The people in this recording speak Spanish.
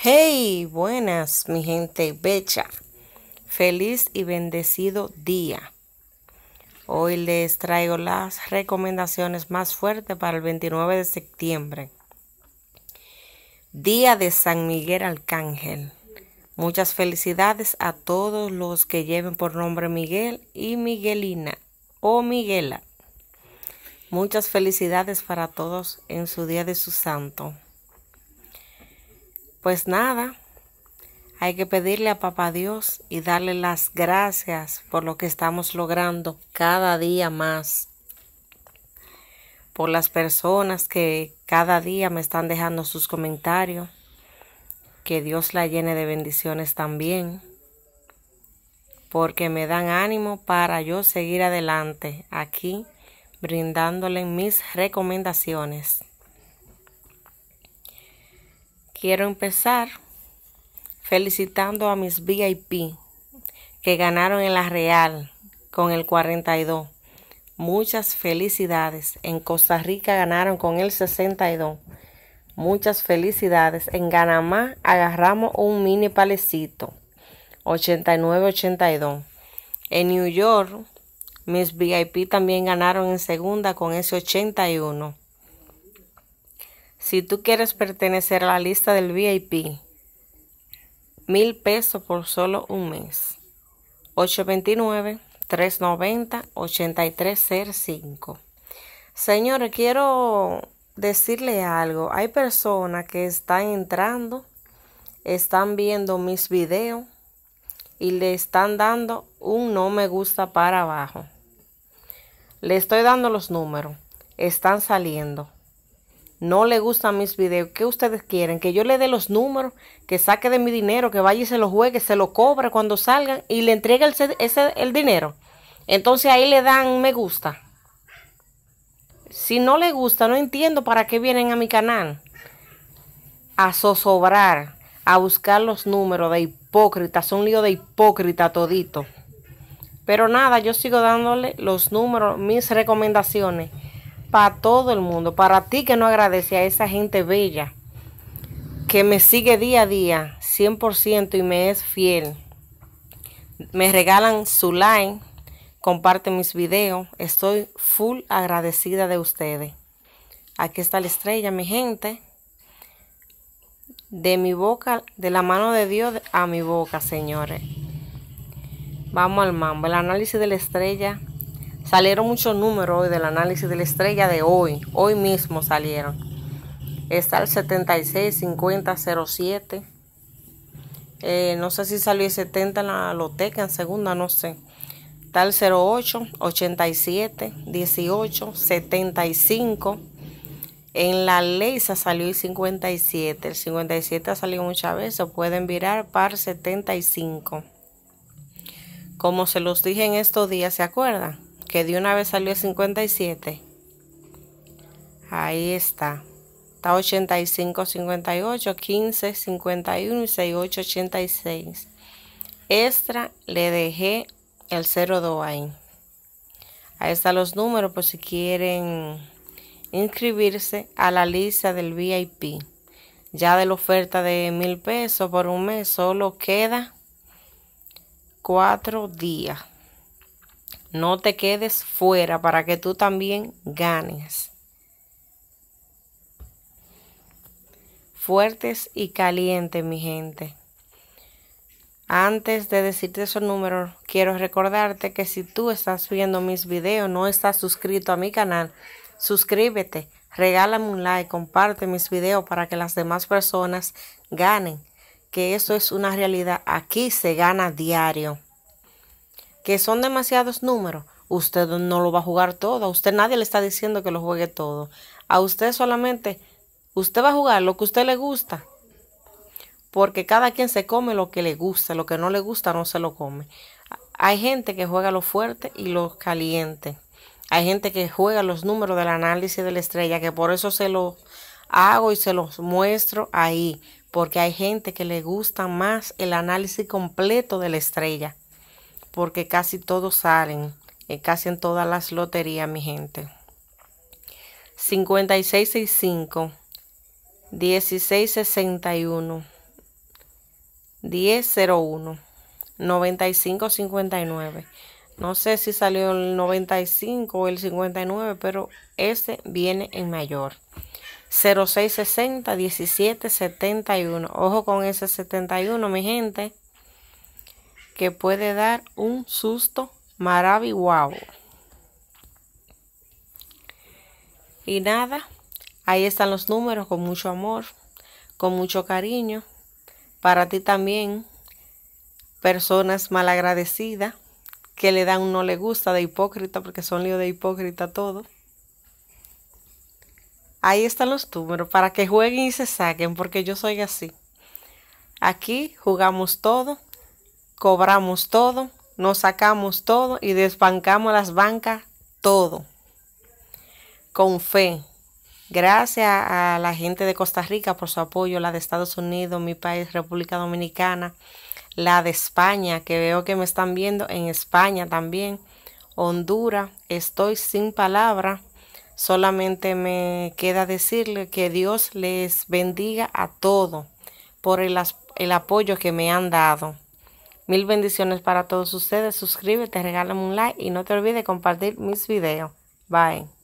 Hey, buenas, mi gente becha Feliz y bendecido día. Hoy les traigo las recomendaciones más fuertes para el 29 de septiembre. Día de San Miguel Arcángel. Muchas felicidades a todos los que lleven por nombre Miguel y Miguelina o Miguela. Muchas felicidades para todos en su día de su santo. Pues nada, hay que pedirle a Papá Dios y darle las gracias por lo que estamos logrando cada día más. Por las personas que cada día me están dejando sus comentarios. Que Dios la llene de bendiciones también. Porque me dan ánimo para yo seguir adelante aquí brindándole mis recomendaciones. Quiero empezar felicitando a mis VIP que ganaron en la Real con el 42. Muchas felicidades. En Costa Rica ganaron con el 62. Muchas felicidades. En Ganamá agarramos un mini palecito. 89-82. En New York, mis VIP también ganaron en segunda con ese 81. Si tú quieres pertenecer a la lista del VIP, mil pesos por solo un mes. 829-390-8305. Señores, quiero decirle algo. Hay personas que están entrando, están viendo mis videos y le están dando un no me gusta para abajo. Le estoy dando los números. Están saliendo no le gustan mis videos, ¿qué ustedes quieren? Que yo le dé los números, que saque de mi dinero, que vaya y se lo juegue, se lo cobre cuando salgan y le entregue el, ese, dinero. Entonces ahí le dan me gusta. Si no le gusta, no entiendo para qué vienen a mi canal. A zozobrar, a buscar los números de hipócritas, son lío de hipócrita todito. Pero nada, yo sigo dándole los números, mis recomendaciones para todo el mundo, para ti que no agradece a esa gente bella que me sigue día a día 100% y me es fiel. Me regalan su like, comparten mis videos. Estoy full agradecida de ustedes. Aquí está la estrella, mi gente. De mi boca, de la mano de Dios a mi boca, señores. Vamos al mambo. El análisis de la estrella Salieron muchos números hoy del análisis de la estrella de hoy. Hoy mismo salieron. Está el 76, 50, 07 no sé si salió el 70 en la loteca, en segunda, no sé. Está el 08, 87, 18, 75. En la ley salió el 57. El 57 ha salido muchas veces. Pueden virar par 75. Como se los dije en estos días, ¿se acuerdan? que de una vez salió 57. Ahí está. Está 85, 58, 15, 51 y 68, 86. Extra le dejé el 02 ahí. Ahí están los números por si quieren inscribirse a la lista del VIP. Ya de la oferta de mil pesos por un mes solo queda cuatro días. No te quedes fuera para que tú también ganes. Fuertes y calientes, mi gente. Antes de decirte esos números, quiero recordarte que si tú estás viendo mis videos, no estás suscrito a mi canal, suscríbete, regálame un like, comparte mis videos para que las demás personas ganen, que eso es una realidad. Aquí se gana diario que son demasiados números, usted no lo va a jugar todo. A usted nadie le está diciendo que lo juegue todo. A usted solamente, usted va a jugar lo que a usted le gusta. Porque cada quien se come lo que le gusta, lo que no le gusta no se lo come. Hay gente que juega lo fuerte y lo caliente. Hay gente que juega los números del análisis de la estrella, que por eso se los hago y se los muestro ahí. Porque hay gente que le gusta más el análisis completo de la estrella porque casi todos salen, eh, casi en todas las loterías, mi gente. 5665 1661 1001 9559. No sé si salió el 95 o el 59, pero ese viene en mayor. 0660 1771. Ojo con ese 71, mi gente que puede dar un susto maravilloso. Y nada, ahí están los números con mucho amor, con mucho cariño. Para ti también, personas malagradecidas que le dan un no le gusta de hipócrita porque son lío de hipócrita todo. Ahí están los números para que jueguen y se saquen porque yo soy así. Aquí jugamos todo cobramos todo, nos sacamos todo y desbancamos las bancas todo. Con fe. Gracias a la gente de Costa Rica por su apoyo, la de Estados Unidos, mi país, República Dominicana, la de España, que veo que me están viendo en España también, Honduras, estoy sin palabra. Solamente me queda decirle que Dios les bendiga a todos por el, el apoyo que me han dado. Mil bendiciones para todos ustedes. Suscríbete, regálame un like y no te olvides compartir mis videos. Bye.